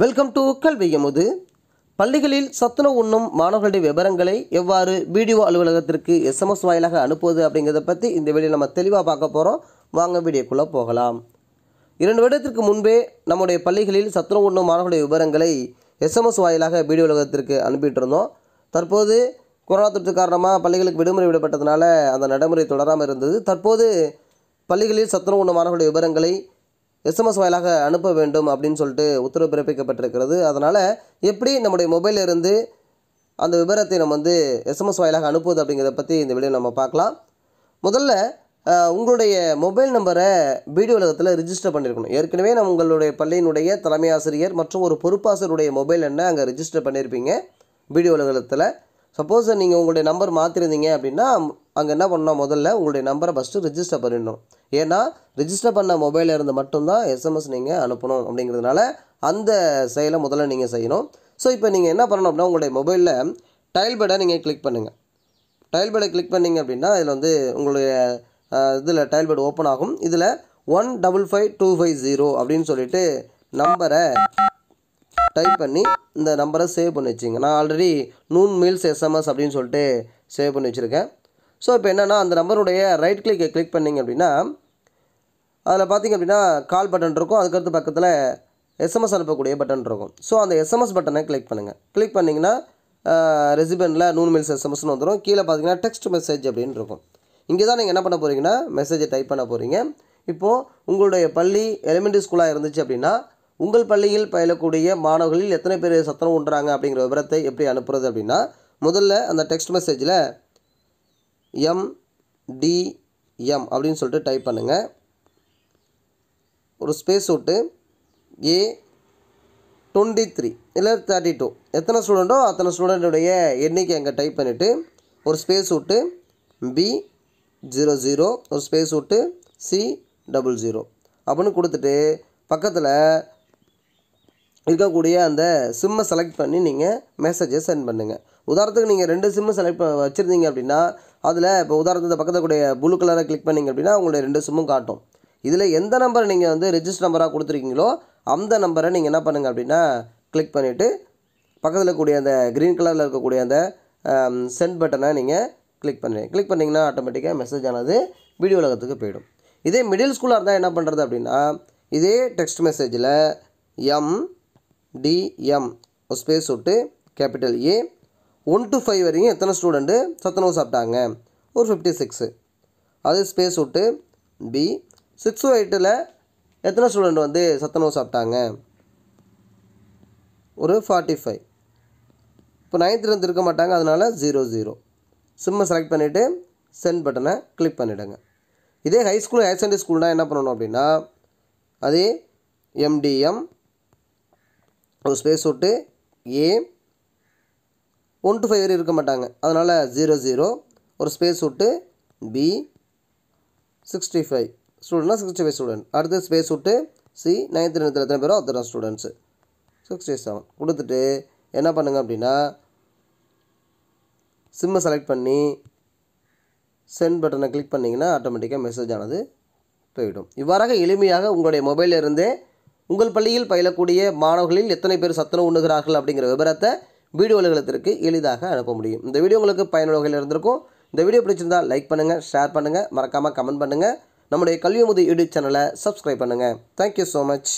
welcome to கல்வி எமுது பள்ளிகளில் சத்துணவு உண்ணும் மாணவர்களுடைய விவரங்களை எவ்வாறு வீடியோ அலுவலகத்திற்கு எஸ்எம்எஸ் வாயிலாக அனுப்புவது அப்படிங்கிறத பற்றி இந்த வீடியோ நம்ம தெளிவாக பார்க்க போகிறோம் வாங்க வீடியோக்குள்ளே போகலாம் இரண்டு வருடத்திற்கு முன்பே நம்முடைய பள்ளிகளில் சத்துணவு உண்ணும் மாணவர்களுடைய விவரங்களை எஸ்எம்எஸ் வாயிலாக வீடியோ அலுவலகத்திற்கு அனுப்பிட்டு இருந்தோம் தற்போது கொரோனா தொற்று காரணமாக பள்ளிகளுக்கு விடுமுறை விடப்பட்டதுனால அந்த நடைமுறை தொடராமல் இருந்தது தற்போது பள்ளிகளில் சத்துணவு உண்ணும் மாணவர்களுடைய விவரங்களை எஸ்எம்எஸ் வாயிலாக அனுப்ப வேண்டும் அப்படின்னு சொல்லிட்டு உத்தரவு பிறப்பிக்கப்பட்டிருக்கிறது அதனால் எப்படி நம்முடைய மொபைலிருந்து அந்த விவரத்தை நம்ம வந்து எஸ்எம்எஸ் வாயிலாக அனுப்புவது அப்படிங்கிறத பற்றி இந்த வீடியோ நம்ம பார்க்கலாம் முதல்ல உங்களுடைய மொபைல் நம்பரை வீடியோ உலகத்தில் ரிஜிஸ்டர் பண்ணியிருக்கணும் ஏற்கனவே நம்ம உங்களுடைய பள்ளியினுடைய தலைமை ஆசிரியர் மற்றும் ஒரு பொறுப்பாசிரியருடைய மொபைல் எண்ணை அங்கே ரிஜிஸ்டர் பண்ணியிருப்பீங்க வீடியோ உலகத்தில் சப்போஸ் நீங்கள் உங்களுடைய நம்பர் மாற்றிருந்தீங்க அப்படின்னா அங்கே என்ன பண்ணணும் முதல்ல உங்களுடைய நம்பரை ஃபஸ்ட்டு ரிஜிஸ்டர் பண்ணிடணும் ஏன்னா ரிஜிஸ்டர் பண்ண மொபைலில் இருந்து மட்டும்தான் எஸ்எம்எஸ் நீங்கள் அனுப்பணும் அப்படிங்கிறதுனால அந்த செயலை முதல்ல நீங்கள் செய்யணும் ஸோ இப்போ நீங்கள் என்ன பண்ணணும் அப்படின்னா உங்களுடைய மொபைலில் டைல் பேடை நீங்கள் கிளிக் பண்ணுங்கள் டைல் பேடை கிளிக் பண்ணிங்க அப்படின்னா இதில் வந்து உங்களுடைய இதில் டைல் பேட் ஓப்பன் ஆகும் இதில் one double five two five zero அப்படின்னு சொல்லிட்டு நம்பரை டைப் பண்ணி இந்த நம்பரை சேவ் பண்ணி வச்சுங்க நான் ஆல்ரெடி நூன் மீல்ஸ் எஸ்எம்எஸ் அப்படின்னு சொல்லிட்டு சேவ் பண்ணி வச்சுருக்கேன் ஸோ இப்போ என்னென்னா அந்த நம்பருடைய ரைட் கிளிக்கை கிளிக் பண்ணிங்க அப்படின்னா அதில் பார்த்திங்க அப்படின்னா கால் பட்டன் இருக்கும் அதுக்கடுத்து பக்கத்தில் எஸ்எம்எஸ் அனுப்பக்கூடிய பட்டன் இருக்கும் ஸோ அந்த எஸ்எம்எஸ் பட்டனை கிளிக் பண்ணுங்கள் கிளிக் பண்ணிங்கன்னா ரெசிபெண்டில் நூறு மில்ஸ் எஸ்எம்எஸ்னு வந்துடும் கீழே பார்த்தீங்கன்னா டெக்ஸ்ட் மெசேஜ் அப்படின்னு இருக்கும் இங்கே தான் நீங்கள் என்ன பண்ண போகிறீங்கன்னா மெசேஜை டைப் பண்ண போகிறீங்க இப்போது உங்களுடைய பள்ளி எலிமெண்ட்ரி ஸ்கூலாக இருந்துச்சு அப்படின்னா உங்கள் பள்ளியில் பயிலக்கூடிய மாணவர்களில் எத்தனை பேர் சத்தனம் உண்டுறாங்க அப்படிங்கிற விவரத்தை எப்படி அனுப்புறது அப்படின்னா முதல்ல அந்த டெக்ஸ்ட் மெசேஜில் எம்டிஎம் அப்படின்னு சொல்லிட்டு டைப் பண்ணுங்கள் ஒரு ஸ்பேஸ் விட்டு ஏ டுவெண்ட்டி த்ரீ இல்லை தேர்ட்டி டூ எத்தனை ஸ்டூடெண்ட்டோ அத்தனை ஸ்டூடெண்ட்டுடைய எண்ணிக்கை அங்கே டைப் பண்ணிவிட்டு ஒரு ஸ்பேஸ் விட்டு பி ஜீரோ ஜீரோ ஒரு ஸ்பேஸ் விட்டு சி டபுள் ஜீரோ அப்படின்னு கொடுத்துட்டு பக்கத்தில் இருக்கக்கூடிய அந்த சிம்மை செலக்ட் பண்ணி நீங்கள் மெசேஜை சென்ட் பண்ணுங்கள் உதாரணத்துக்கு நீங்கள் ரெண்டு சிம்மு செலக்ட் ப வச்சுருந்தீங்க அப்படின்னா அதில் இப்போ உதாரணத்துக்கு பக்கத்தில் கூடிய ப்ளூ கலரை கிளிக் பண்ணிங்க அப்படின்னா உங்களுடைய ரெண்டு சிம்மும் காட்டும் இதில் எந்த நம்பரை நீங்கள் வந்து ரெஜிஸ்டர் நம்பராக கொடுத்துருக்கீங்களோ அந்த நம்பரை நீங்கள் என்ன பண்ணுங்கள் அப்படின்னா கிளிக் பண்ணிவிட்டு பக்கத்தில் கூடிய அந்த க்ரீன் கலரில் இருக்கக்கூடிய அந்த சென்ட் பட்டனை நீங்கள் கிளிக் பண்ணுங்க கிளிக் பண்ணிங்கன்னா ஆட்டோமேட்டிக்காக மெசேஜ் ஆனது வீடியோ உலகத்துக்கு போயிடும் இதே மிடில் ஸ்கூலாக இருந்தால் என்ன பண்ணுறது அப்படின்னா இதே டெக்ஸ்ட் மெசேஜில் எம் டிஎம் ஸ்பேஸ் விட்டு capital A one to five வரைக்கும் எத்தனை ஸ்டூடெண்ட்டு சத்துணவு சாப்பிட்டாங்க ஒரு ஃபிஃப்டி சிக்ஸு அது ஸ்பேஸ் விட்டு பி சிக்ஸ் எயிட்டில் எத்தனை ஸ்டூடெண்ட் வந்து சத்துணவு சாப்பிட்டாங்க ஒரு ஃபார்ட்டி ஃபைவ் இப்போ நைன்த்துலேருந்து இருக்க மாட்டாங்க அதனால் ஜீரோ ஜீரோ சிம்மை செலக்ட் பண்ணிவிட்டு சென்ட் பட்டனை கிளிக் பண்ணிவிடுங்க இதே ஹை ஸ்கூல் ஹையர் செகண்டரி ஸ்கூல்னால் என்ன பண்ணணும் அப்படின்னா அதே எம்டிஎம் ஒரு ஸ்பேஸ் விட்டு ஏ ஒன் டு ஃபைவ் வரை இருக்க மாட்டாங்க அதனால் ஜீரோ ஜீரோ ஒரு ஸ்பேஸ் விட்டு பி சிக்ஸ்டி ஃபைவ் ஸ்டூடெண்ட்னா சிக்ஸ்டி ஃபைவ் ஸ்டூடெண்ட் அடுத்து ஸ்பேஸ் விட்டு சி நைன்த் நைன்த்து எத்தனை பேரோ அத்தனை ஸ்டூடெண்ட்ஸு சிக்ஸ்டி செவன் கொடுத்துட்டு என்ன பண்ணுங்க அப்படின்னா சிம்மை செலக்ட் பண்ணி சென்ட் பட்டனை கிளிக் பண்ணிங்கன்னா ஆட்டோமேட்டிக்காக மெசேஜ் ஆனது போயிடும் இவ்வாறாக எளிமையாக உங்களுடைய மொபைலில் இருந்தே உங்கள் பள்ளியில் பயிலக்கூடிய மாணவர்களில் எத்தனை பேர் சத்துணவு உண்ணுகிறார்கள் அப்படிங்கிற விவரத்தை வீடியோ அலுவலகத்திற்கு எளிதாக அனுப்ப முடியும் இந்த வீடியோ உங்களுக்கு பயனுள்ள வகையில் இருந்திருக்கும் இந்த வீடியோ பிடிச்சிருந்தால் லைக் பண்ணுங்கள் ஷேர் பண்ணுங்கள் மறக்காமல் கமெண்ட் பண்ணுங்கள் நம்முடைய கல்வி முதல் யூடியூப் சேனலை சப்ஸ்கிரைப் பண்ணுங்கள் தேங்க்யூ ஸோ மச்